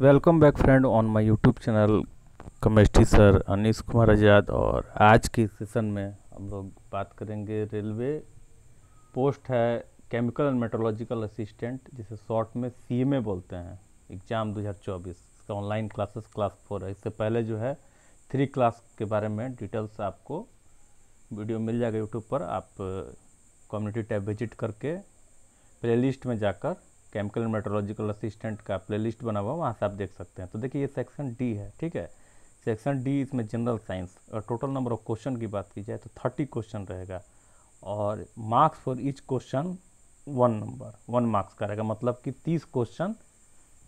welcome back friend on my YouTube channel chemistry sir Anish Kumar Azad और आज के सेशन में हम लोग बात करेंगे रेलवे पोस्ट है केमिकल एंड मेट्रोलॉजिकल असिस्टेंट जिसे शॉर्ट में सीएमए बोलते हैं एग्ज़ाम 2024 इसका ऑनलाइन क्लासेस क्लास फोर है इससे पहले जो है थ्री क्लास के बारे में डिटेल्स आपको वीडियो मिल जाएगा यूट्यूब पर आप कम्युनिटी टैब विजिट करके प्ले में जाकर केमिकल मेट्रोलॉजिकल असिस्टेंट का प्लेलिस्ट बना हुआ वहाँ से आप देख सकते हैं तो देखिए ये सेक्शन डी है ठीक है सेक्शन डी इसमें जनरल साइंस और टोटल नंबर ऑफ क्वेश्चन की बात की जाए तो थर्टी क्वेश्चन रहेगा और marks for each question one number one marks का रहेगा मतलब कि तीस क्वेश्चन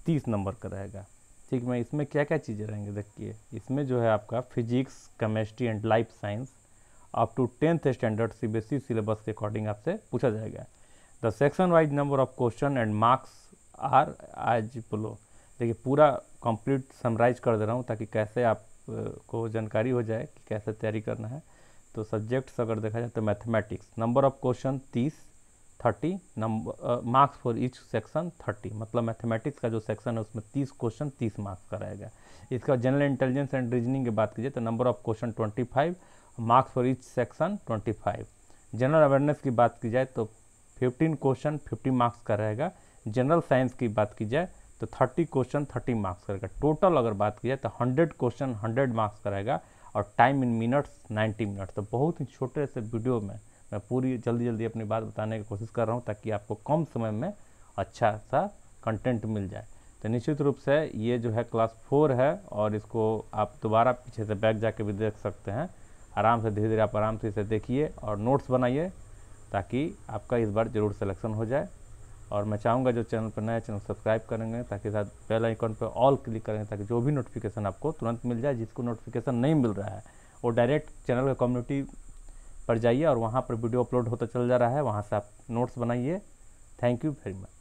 तीस नंबर का रहेगा ठीक है इसमें क्या क्या चीज़ें रहेंगे देखिए इसमें जो है आपका physics chemistry and life science up to tenth standard C B S E syllabus के अकॉर्डिंग आपसे पूछा जाएगा the section wise number of question and marks are as बोलो देखिए पूरा कंप्लीट समराइज कर दे रहा हूँ ताकि कैसे आप को जानकारी हो जाए कि कैसे तैयारी करना है तो सब्जेक्ट्स अगर देखा जाए तो मैथमेटिक्स नंबर ऑफ क्वेश्चन तीस thirty number marks for each section thirty मतलब मैथमेटिक्स का जो सेक्शन है उसमें तीस क्वेश्चन तीस मार्क्स का रहेगा इसका जनरल इंटेलिजेंस एंड रीजनिंग की बात कीजिए तो number of question twenty five marks for each section twenty five general awareness की बात की जाए तो फिफ्टीन क्वेश्चन फिफ्टी मार्क्स का रहेगा जनरल साइंस की बात की जाए तो थर्टी क्वेश्चन थर्टी मार्क्स का रहेगा टोटल अगर बात की जाए तो हंड्रेड क्वेश्चन हंड्रेड मार्क्स का रहेगा और time in minutes ninety minutes तो बहुत ही छोटे से वीडियो में मैं पूरी जल्दी जल्दी अपनी बात बताने की कोशिश कर रहा हूँ ताकि आपको कम समय में अच्छा सा कंटेंट मिल जाए तो निश्चित रूप से ये जो है क्लास फोर है और इसको आप दोबारा पीछे से बैक जाके भी देख सकते हैं आराम से धीरे धीरे आप आराम से इसे देखिए और नोट्स बनाइए ताकि आपका इस बार ज़रूर सिलेक्शन हो जाए और मैं चाहूँगा जो चैनल पर नया चैनल सब्सक्राइब करेंगे ताकि साथ बेल आइकॉन पर ऑल क्लिक करेंगे ताकि जो भी नोटिफिकेशन आपको तुरंत मिल जाए जिसको नोटिफिकेशन नहीं मिल रहा है वो डायरेक्ट चैनल का कम्युनिटी पर जाइए और वहाँ पर वीडियो अपलोड होता चल जा रहा है वहाँ से आप नोट्स बनाइए थैंक यू वेरी मच